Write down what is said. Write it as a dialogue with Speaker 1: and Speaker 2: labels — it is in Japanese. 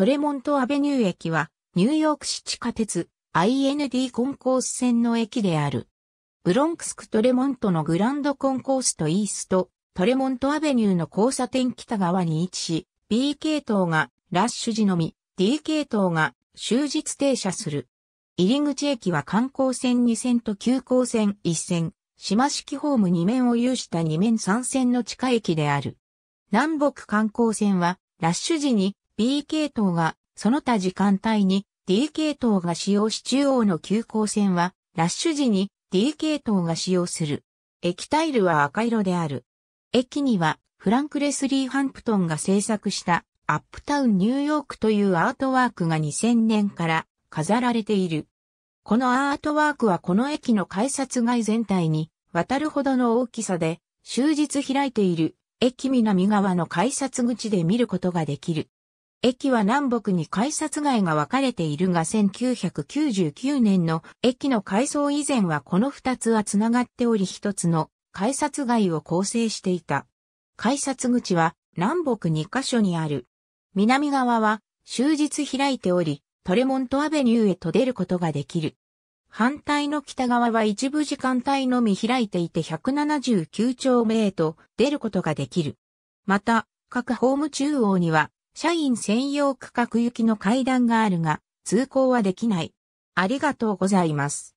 Speaker 1: トレモントアベニュー駅は、
Speaker 2: ニューヨーク市地下鉄 IND コンコース線の駅である。ブロンクスクトレモントのグランドコンコースとイースト、トレモントアベニューの交差点北側に位置し、B 系統がラッシュ時のみ、D 系統が終日停車する。入口駅は観光線2線と急行線1線、島式ホーム2面を有した2面3線の地下駅である。南北観光線は、ラッシュ時に B 系統が、その他時間帯に D 系統が使用し中央の急行線は、ラッシュ時に D 系統が使用する。液体ルは赤色である。駅には、フランク・レスリー・ハンプトンが制作したアップタウン・ニューヨークというアートワークが2000年から飾られている。このアートワークはこの駅の改札外全体に渡るほどの大きさで終日開いている駅南側の改札口で見ることができる。駅は南北に改札街が分かれているが1999年の駅の改装以前はこの2つは繋がっており1つの改札街を構成していた。改札口は南北2カ所にある。南側は終日開いており、トレモントアベニューへと出ることができる。反対の北側は一部時間帯のみ開いていて179丁目へと出ることができる。また、各ホーム中央には社員専用区画行きの階段があるが、通行はできない。ありがとうございます。